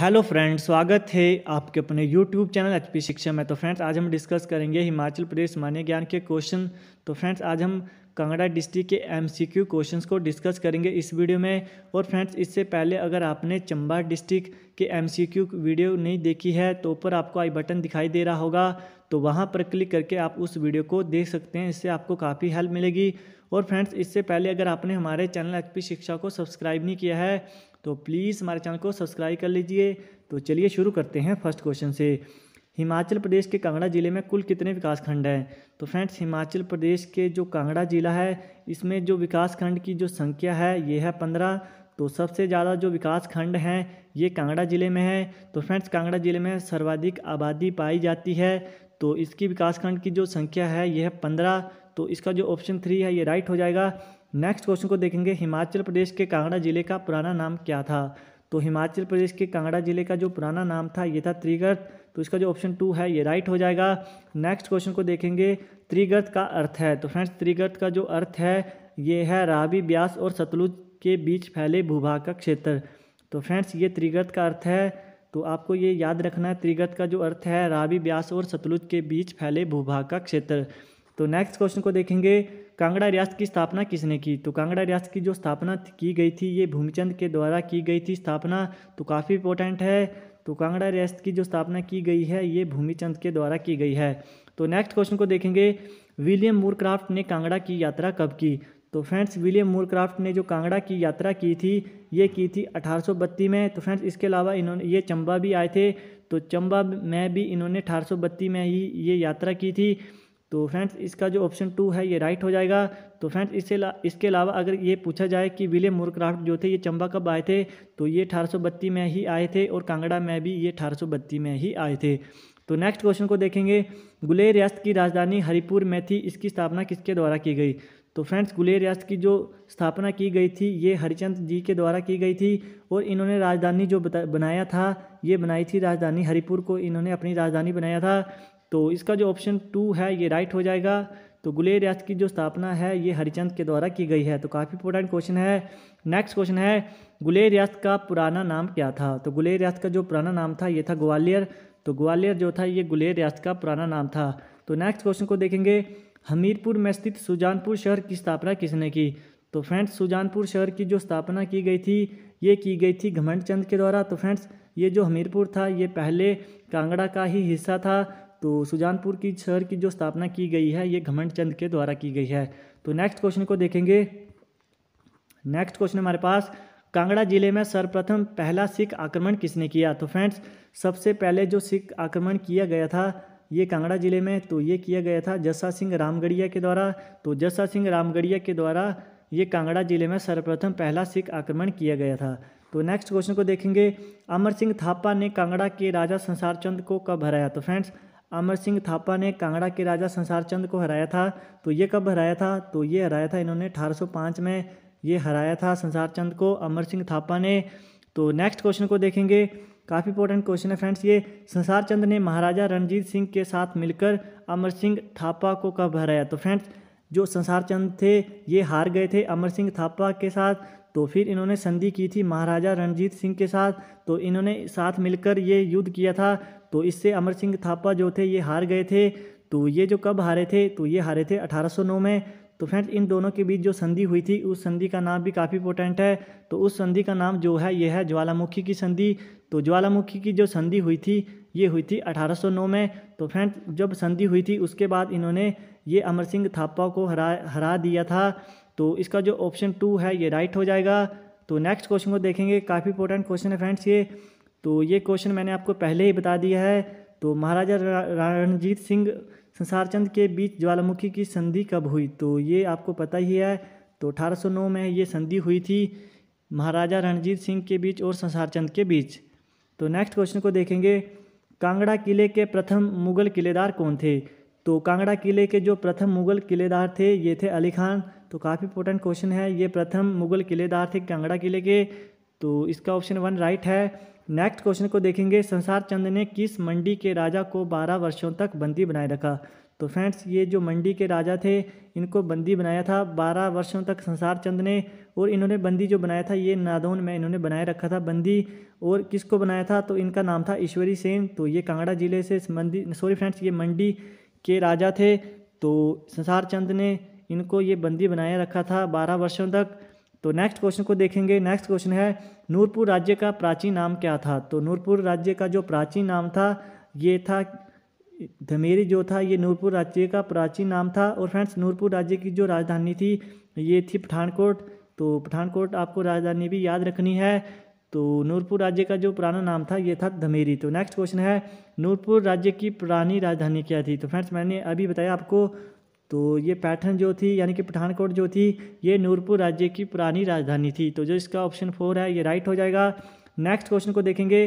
hello friends स्वागत है आपके अपने यूट्यूब चैनल एच पी शिक्षा में तो फ्रेंड्स आज हम डिस्कस करेंगे हिमाचल प्रदेश मान्य ज्ञान के क्वेश्चन तो फ्रेंड्स आज हम कांगड़ा डिस्ट्रिक्ट के एमसीक्यू क्वेश्चंस को डिस्कस करेंगे इस वीडियो में और फ्रेंड्स इससे पहले अगर आपने चंबा डिस्ट्रिक्ट के एमसीक्यू वीडियो नहीं देखी है तो ऊपर आपको आई बटन दिखाई दे रहा होगा तो वहाँ पर क्लिक करके आप उस वीडियो को देख सकते हैं इससे आपको काफ़ी हेल्प मिलेगी और फ्रेंड्स इससे पहले अगर आपने हमारे चैनल एच शिक्षा को सब्सक्राइब नहीं किया है तो प्लीज़ हमारे चैनल को सब्सक्राइब कर लीजिए तो चलिए शुरू करते हैं फर्स्ट क्वेश्चन से हिमाचल प्रदेश के कांगड़ा जिले में कुल कितने विकास खंड हैं तो फ्रेंड्स हिमाचल प्रदेश के जो कांगड़ा जिला है इसमें जो विकास खंड की जो संख्या है ये है पंद्रह तो सबसे ज़्यादा जो विकास खंड हैं ये कांगड़ा ज़िले में है तो फ्रेंड्स कांगड़ा ज़िले में सर्वाधिक आबादी पाई जाती है तो इसकी विकास खंड की जो संख्या है यह है पंद्रह तो इसका जो ऑप्शन थ्री है ये राइट हो जाएगा नेक्स्ट क्वेश्चन को देखेंगे हिमाचल प्रदेश के कांगड़ा जिले का पुराना नाम क्या था तो हिमाचल प्रदेश के कांगड़ा जिले का जो पुराना नाम था ये था त्रिगर्थ तो इसका जो ऑप्शन टू है ये राइट हो जाएगा नेक्स्ट क्वेश्चन को देखेंगे त्रिगर्थ का अर्थ है तो फ्रेंड्स त्रिगर्थ का जो अर्थ है ये है रावी ब्यास और सतलुज के बीच फैले भूभाग का क्षेत्र तो फ्रेंड्स ये त्रिगर्थ का अर्थ है तो आपको ये याद रखना है त्रिगर्त का जो अर्थ है रावी ब्यास और सतलुज के बीच फैले भूभाग का क्षेत्र तो नेक्स्ट क्वेश्चन को देखेंगे कांगड़ा रियासत की स्थापना किसने की तो कांगड़ा रियासत की जो स्थापना की गई थी ये भूमिचंद के द्वारा की गई थी स्थापना तो काफ़ी इंपॉर्टेंट है तो कांगड़ा रियासत की जो स्थापना की गई है ये भूमिचंद के द्वारा की गई है तो नेक्स्ट क्वेश्चन को देखेंगे विलियम मूरक्राफ्ट ने कांगड़ा की यात्रा कब की तो फ्रेंड्स विलियम मूरक्राफ्ट ने जो कांगड़ा की यात्रा की थी ये की थी अठारह में तो फ्रेंड्स इसके अलावा इन्होंने ये चंबा भी आए थे तो चंबा में भी इन्होंने अठारह में ही ये यात्रा की थी तो फ्रेंड्स इसका जो ऑप्शन टू है ये राइट हो जाएगा तो फ्रेंड्स इससे इसके अलावा अगर ये पूछा जाए कि विलियम मोरक्राफ्ट जो थे ये चंबा कब आए थे तो ये अठारह में ही आए थे और कांगड़ा में भी ये अठारह में ही आए थे तो नेक्स्ट क्वेश्चन को देखेंगे गुले रियासत की राजधानी हरिपुर में थी इसकी स्थापना किसके द्वारा की गई तो फ्रेंड्स गुले रियासत की जो स्थापना की गई थी ये हरिचंद जी के द्वारा की गई थी और इन्होंने राजधानी जो बनाया था ये बनाई थी राजधानी हरिपुर को इन्होंने अपनी राजधानी बनाया था तो इसका जो ऑप्शन टू है ये राइट हो जाएगा तो गुलेर रियासत की जो स्थापना है ये हरिचंद के द्वारा की गई है तो काफ़ी इंपॉर्टेंट क्वेश्चन है नेक्स्ट क्वेश्चन है गुलेर रियासत का पुराना नाम क्या था तो गुलेर रियासत का जो पुराना नाम था ये था ग्वालियर तो ग्वालियर जो था ये गुलेर रियासत का पुराना नाम था तो नेक्स्ट क्वेश्चन को देखेंगे हमीरपुर में स्थित सुजानपुर शहर की स्थापना किसने की तो फ्रेंड्स सुजानपुर शहर की जो स्थापना की गई थी ये की गई थी घमंड चंद के द्वारा तो फ्रेंड्स ये जो हमीरपुर था ये पहले कांगड़ा का ही हिस्सा था तो सुजानपुर की शहर की जो स्थापना की गई है ये घमंड चंद के द्वारा की गई है तो नेक्स्ट क्वेश्चन को देखेंगे नेक्स्ट क्वेश्चन हमारे पास कांगड़ा जिले में सर्वप्रथम पहला सिख आक्रमण किसने किया तो फ्रेंड्स सबसे पहले जो सिख आक्रमण किया गया था ये कांगड़ा जिले में तो ये किया गया था जस्सा सिंह रामगढ़िया के द्वारा तो जस्सा सिंह रामगढ़िया के द्वारा ये कांगड़ा जिले में सर्वप्रथम पहला सिख आक्रमण किया गया था तो नेक्स्ट क्वेश्चन को देखेंगे अमर सिंह थापा ने कांगड़ा के राजा संसार चंद को कब हराया तो फ्रेंड्स अमर सिंह थापा ने कांगड़ा के राजा संसार चंद को हराया था तो ये कब हराया था तो ये हराया था इन्होंने 1805 में ये हराया था संसार चंद को अमर सिंह थापा ने तो नेक्स्ट क्वेश्चन को देखेंगे काफ़ी इंपॉर्टेंट क्वेश्चन है फ्रेंड्स ये संसार चंद ने महाराजा रणजीत सिंह के साथ मिलकर अमर सिंह थापा को कब हराया तो फ्रेंड्स जो संसार चंद थे ये हार गए थे अमर सिंह थापा के साथ तो फिर इन्होंने संधि की थी महाराजा रणजीत सिंह के साथ तो इन्होंने साथ मिलकर ये युद्ध किया था तो इससे अमर सिंह थापा जो थे ये हार गए थे तो ये जो कब हारे थे तो ये हारे थे 1809 में तो फ्रेंड्स इन दोनों के बीच जो संधि हुई थी उस संधि का नाम भी काफ़ी इंपोर्टेंट है तो उस संधि का नाम जो है ये है ज्वालामुखी की संधि तो ज्वालामुखी की जो संधि हुई थी ये हुई थी 1809 में तो फ्रेंड्स जब संधि हुई थी उसके बाद इन्होंने ये अमर सिंह थापा को हरा हरा दिया था तो इसका जो ऑप्शन टू है ये राइट हो जाएगा तो नेक्स्ट क्वेश्चन को देखेंगे काफ़ी इंपॉर्टेंट क्वेश्चन है फ्रेंड्स ये तो ये क्वेश्चन मैंने आपको पहले ही बता दिया है तो महाराजा रणजीत सिंह संसार चंद के बीच ज्वालामुखी की संधि कब हुई तो ये आपको पता ही है तो 1809 में ये संधि हुई थी महाराजा रणजीत सिंह के बीच और संसार चंद के बीच तो नेक्स्ट क्वेश्चन को देखेंगे कांगड़ा किले के प्रथम मुगल किलेदार कौन थे तो कांगड़ा किले के जो प्रथम मुगल किलेदार थे ये थे अली खान तो काफ़ी इंपॉर्टेंट क्वेश्चन है ये प्रथम मुगल किलेदार थे कांगड़ा किले के तो इसका ऑप्शन वन राइट है नेक्स्ट क्वेश्चन को देखेंगे संसार चंद ने किस मंडी के राजा को बारह वर्षों तक बंदी बनाए रखा तो फ्रेंड्स ये जो मंडी के राजा थे इनको बंदी बनाया था बारह वर्षों तक संसार चंद ने और इन्होंने बंदी जो बनाया था ये नादौन में इन्होंने बनाए रखा था बंदी और किसको बनाया था तो इनका नाम था ईश्वरी सेन तो ये कांगड़ा जिले से मंडी सॉरी फ्रेंड्स ये मंडी के राजा थे तो संसार चंद ने इनको ये बंदी बनाए रखा था बारह वर्षों तक तो नेक्स्ट क्वेश्चन को देखेंगे नेक्स्ट क्वेश्चन है नूरपुर राज्य का प्राचीन नाम क्या था तो नूरपुर राज्य का जो प्राचीन नाम था ये था धमेरी जो था ये नूरपुर राज्य का प्राचीन नाम था और फ्रेंड्स नूरपुर राज्य की जो राजधानी थी ये थी पठानकोट तो पठानकोट आपको राजधानी भी याद रखनी है तो नूरपुर राज्य का जो पुराना नाम था ये था धमेरी तो नेक्स्ट क्वेश्चन है नूरपुर राज्य की पुरानी राजधानी क्या थी तो फ्रेंड्स मैंने अभी बताया आपको तो ये पैठन जो थी यानी कि पठानकोट जो थी ये नूरपुर राज्य की पुरानी राजधानी थी तो जो इसका ऑप्शन फोर है ये राइट हो जाएगा नेक्स्ट क्वेश्चन को देखेंगे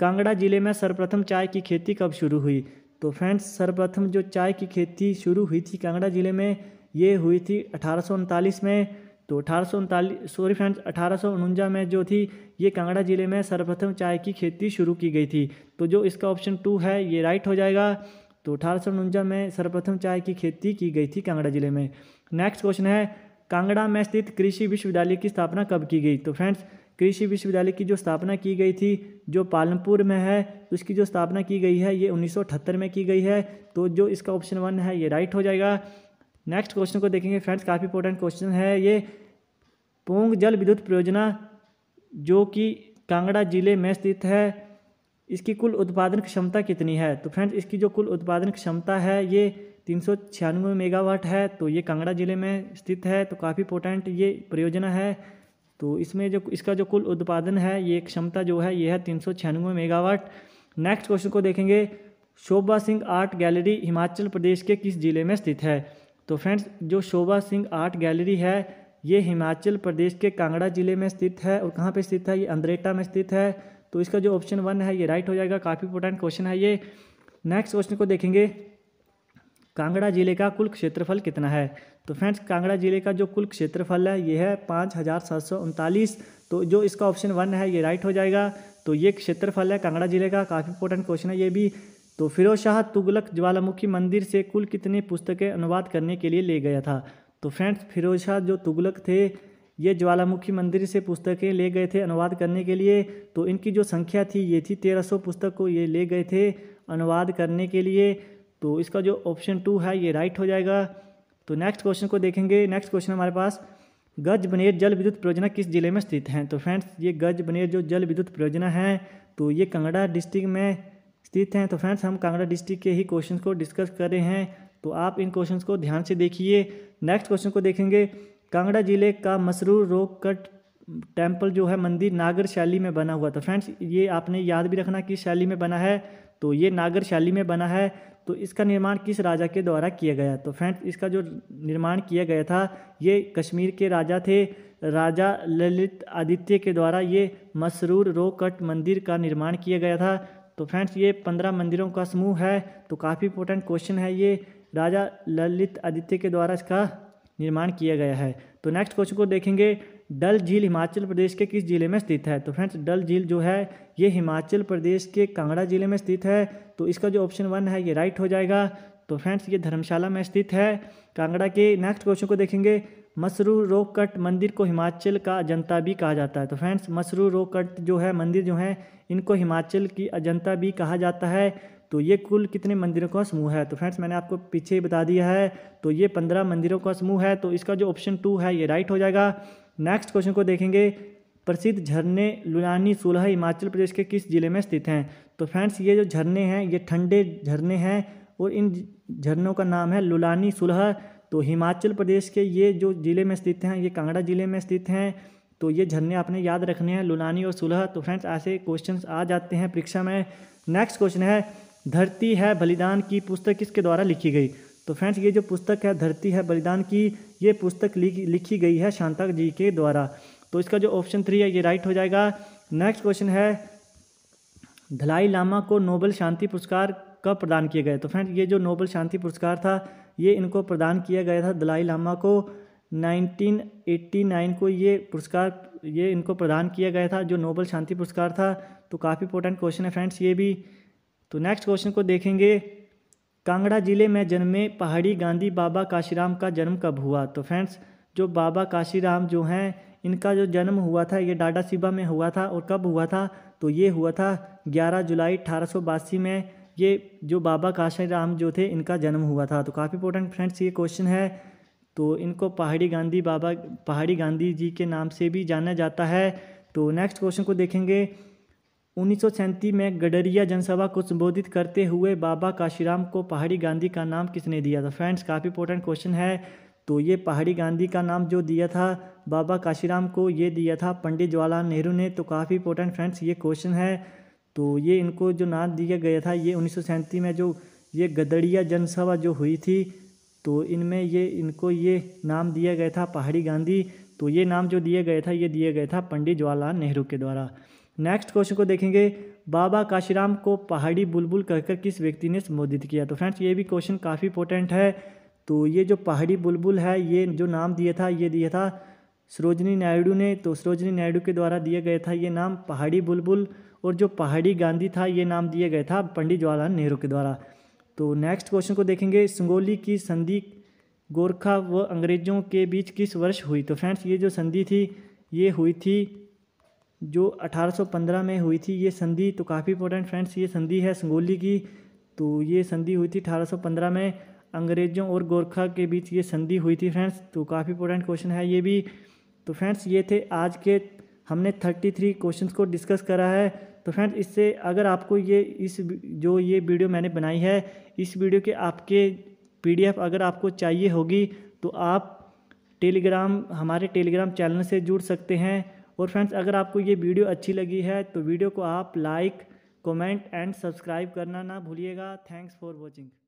कांगड़ा जिले में सर्वप्रथम चाय की खेती कब शुरू हुई तो फ्रेंड्स सर्वप्रथम जो चाय की खेती शुरू हुई थी कांगड़ा जिले में ये हुई थी अठारह में तो अठारह सॉरी फ्रेंड्स अठारह में जो थी ये कांगड़ा जिले में सर्वप्रथम चाय की खेती शुरू की गई थी तो जो इसका ऑप्शन टू है ये राइट हो जाएगा तो अठारह में सर्वप्रथम चाय की खेती की गई थी कांगड़ा जिले में नेक्स्ट क्वेश्चन है कांगड़ा में स्थित कृषि विश्वविद्यालय की स्थापना कब की गई तो फ्रेंड्स कृषि विश्वविद्यालय की जो स्थापना की गई थी जो पालमपुर में है तो जो स्थापना की गई है ये अठहत्तर में की गई है तो जो इसका ऑप्शन वन है ये राइट हो जाएगा नेक्स्ट क्वेश्चन को देखेंगे फ्रेंड्स काफ़ी इंपॉर्टेंट क्वेश्चन है ये पोंग जल विद्युत परियोजना जो कि कांगड़ा जिले में स्थित है इसकी कुल उत्पादन क्षमता कितनी है तो फ्रेंड्स इसकी जो कुल उत्पादन क्षमता है ये तीन मेगावाट है तो ये कांगड़ा जिले में स्थित है तो काफ़ी पोटेंट ये परियोजना है तो इसमें जो इसका जो कुल उत्पादन है ये क्षमता जो है ये है तीन मेगावाट नेक्स्ट क्वेश्चन को देखेंगे शोभा सिंह आर्ट गैलरी हिमाचल प्रदेश के किस ज़िले में स्थित है तो फ्रेंड्स जो शोभा सिंह आर्ट गैलरी है ये हिमाचल प्रदेश के कांगड़ा जिले में स्थित है और कहाँ पे स्थित है ये अंद्रेटा में स्थित है तो इसका जो ऑप्शन वन है ये राइट हो जाएगा काफ़ी इंपॉर्टेंट क्वेश्चन है ये नेक्स्ट क्वेश्चन को देखेंगे कांगड़ा जिले का कुल क्षेत्रफल कितना है तो फ्रेंड्स कांगड़ा जिले का जो कुल क्षेत्रफल है ये है पाँच हज़ार सात सौ उनतालीस तो जो इसका ऑप्शन वन है ये राइट हो जाएगा तो ये क्षेत्रफल है कांगड़ा जिले का काफ़ी इंपॉर्टेंट क्वेश्चन है ये भी तो फिरोज शाह तुगलक ज्वालामुखी मंदिर से कुल कितनी पुस्तकें अनुवाद करने के लिए ले गया था तो फ्रेंड्स फिरोज शाह जो तुगलक थे ये ज्वालामुखी मंदिर से पुस्तकें ले गए थे अनुवाद करने के लिए तो इनकी जो संख्या थी ये थी तेरह सौ पुस्तक को ये ले गए थे अनुवाद करने के लिए तो इसका जो ऑप्शन टू है ये राइट हो जाएगा तो नेक्स्ट क्वेश्चन को देखेंगे नेक्स्ट क्वेश्चन हमारे पास गज बनेर जल विद्युत परियोजना किस जिले में स्थित हैं तो फ्रेंड्स ये गज बनेर जो जल विद्युत परियोजना है तो ये कांगड़ा डिस्ट्रिक्ट में स्थित हैं तो फ्रेंड्स हम कांगड़ा डिस्ट्रिक्ट के ही क्वेश्चन को डिस्कस कर रहे हैं तो आप इन क्वेश्चन को ध्यान से देखिए नेक्स्ट क्वेश्चन को देखेंगे कांगड़ा जिले का मसरूर रोक कट टेम्पल जो है मंदिर नागर शैली में बना हुआ था फ्रेंड्स ये आपने याद भी रखना किस शैली में बना है तो ये नागर शैली में बना है तो इसका निर्माण किस राजा के द्वारा किया गया तो फ्रेंड्स इसका जो निर्माण किया गया था ये कश्मीर के राजा थे राजा ललित आदित्य के द्वारा ये मसरूर रोकट मंदिर का निर्माण किया गया था तो फ्रेंड्स ये पंद्रह मंदिरों का समूह है तो काफ़ी इंपॉर्टेंट क्वेश्चन है ये राजा ललित आदित्य के द्वारा इसका निर्माण किया गया है तो नेक्स्ट क्वेश्चन को देखेंगे डल झील हिमाचल प्रदेश के किस जिले में स्थित है तो फ्रेंड्स डल झील जो है ये हिमाचल प्रदेश के कांगड़ा जिले में स्थित है तो इसका जो ऑप्शन वन है ये राइट हो जाएगा तो फ्रेंड्स ये धर्मशाला में स्थित है कांगड़ा के नेक्स्ट क्वेश्चन को देखेंगे मसरू रोकट मंदिर को हिमाचल का अजंता भी कहा जाता है तो फ्रेंड्स मसरू रोकट जो है मंदिर जो है इनको हिमाचल की अजंता भी कहा जाता है तो ये कुल कितने मंदिरों का समूह है तो फ्रेंड्स मैंने आपको पीछे ही बता दिया है तो ये पंद्रह मंदिरों का समूह है तो इसका जो ऑप्शन टू है ये राइट हो जाएगा नेक्स्ट क्वेश्चन को देखेंगे प्रसिद्ध झरने लुलानी सोलह हिमाचल प्रदेश के किस ज़िले में स्थित हैं तो फ्रेंड्स ये जो झरने हैं ये ठंडे झरने हैं और इन झरनों का नाम है लुलानी सुलह तो हिमाचल प्रदेश के ये जो ज़िले में स्थित हैं ये कांगड़ा ज़िले में स्थित हैं तो ये झरने आपने याद रखने हैं लुलानी और सुलह तो फ्रेंड्स ऐसे क्वेश्चन आ जाते हैं परीक्षा में नेक्स्ट क्वेश्चन है धरती है बलिदान की पुस्तक किसके द्वारा लिखी गई तो फ्रेंड्स ये जो पुस्तक है धरती है बलिदान की ये पुस्तक लिखी गई है शांता जी के द्वारा तो इसका जो ऑप्शन थ्री है ये राइट हो जाएगा नेक्स्ट क्वेश्चन है धलाई लामा को नोबल शांति पुरस्कार कब प्रदान किया गया तो फ्रेंड्स ये जो नोबल शांति पुरस्कार था ये इनको प्रदान किया गया था दलाई लामा को 1989 को ये पुरस्कार ये इनको प्रदान किया गया था जो नोबल शांति पुरस्कार था तो काफ़ी इंपॉर्टेंट क्वेश्चन है फ्रेंड्स ये भी तो नेक्स्ट क्वेश्चन को देखेंगे कांगड़ा जिले में जन्मे पहाड़ी गांधी बाबा काशीराम का जन्म कब हुआ तो फ्रेंड्स जो बाबा काशीराम जो हैं इनका जो जन्म हुआ था ये डाडा सिबा में हुआ था और कब हुआ था तो ये हुआ था 11 जुलाई अठारह में ये जो बाबा काशीराम जो थे इनका जन्म हुआ था तो काफ़ी इंपॉर्टेंट फ्रेंड्स ये क्वेश्चन है तो इनको पहाड़ी गांधी बाबा पहाड़ी गांधी जी के नाम से भी जाना जाता है तो नेक्स्ट क्वेश्चन को देखेंगे उन्नीस में गडरिया जनसभा को संबोधित करते हुए बाबा काशीराम को पहाड़ी गांधी का नाम किसने दिया था फ्रेंड्स काफ़ी इंपॉर्टेंट क्वेश्चन है तो ये पहाड़ी गांधी का नाम जो दिया था बाबा काशीराम को ये दिया था पंडित जवाहरलाल नेहरू ने तो काफ़ी इंपॉर्टेंट फ्रेंड्स ये क्वेश्चन है तो ये इनको जो नाम दिया गया था ये उन्नीस में जो ये गदड़िया जनसभा जो हुई थी तो इनमें ये इनको ये नाम दिया गया था पहाड़ी गांधी तो ये नाम जो दिया गया था ये दिया गया था पंडित जवाहरलाल नेहरू के द्वारा नेक्स्ट क्वेश्चन को देखेंगे बाबा काशीराम को पहाड़ी बुलबुल कहकर किस व्यक्ति ने संबोधित किया तो फ्रेंड्स ये भी क्वेश्चन काफ़ी इंपॉर्टेंट है तो ये जो पहाड़ी बुलबुल है ये जो नाम दिया था ये दिया था सरोजनी नायडू ने तो सरोजनी नायडू के द्वारा दिया गया था ये नाम पहाड़ी बुलबुल और जो पहाड़ी गांधी था ये नाम दिया गया था पंडित जवाहरलाल नेहरू के द्वारा तो नेक्स्ट क्वेश्चन को देखेंगे संगोली की संधि गोरखा व अंग्रेज़ों के बीच किस वर्ष हुई तो फ्रेंड्स ये जो संधि थी ये हुई थी जो 1815 में हुई थी ये संधि तो काफ़ी इंपॉर्टेंट फ्रेंड्स ये संधि है संगोली की तो ये संधि हुई थी 1815 में अंग्रेज़ों और गोरखा के बीच ये संधि हुई थी फ्रेंड्स तो काफ़ी इंपॉर्टेंट क्वेश्चन है ये भी तो फ्रेंड्स ये थे आज के हमने 33 थ्री को डिस्कस करा है तो फ्रेंड्स इससे अगर आपको ये इस जो ये वीडियो मैंने बनाई है इस वीडियो के आपके पी अगर आपको चाहिए होगी तो आप टेलीग्राम हमारे टेलीग्राम चैनल से जुड़ सकते हैं और फ्रेंड्स अगर आपको ये वीडियो अच्छी लगी है तो वीडियो को आप लाइक कमेंट एंड सब्सक्राइब करना ना भूलिएगा थैंक्स फॉर वॉचिंग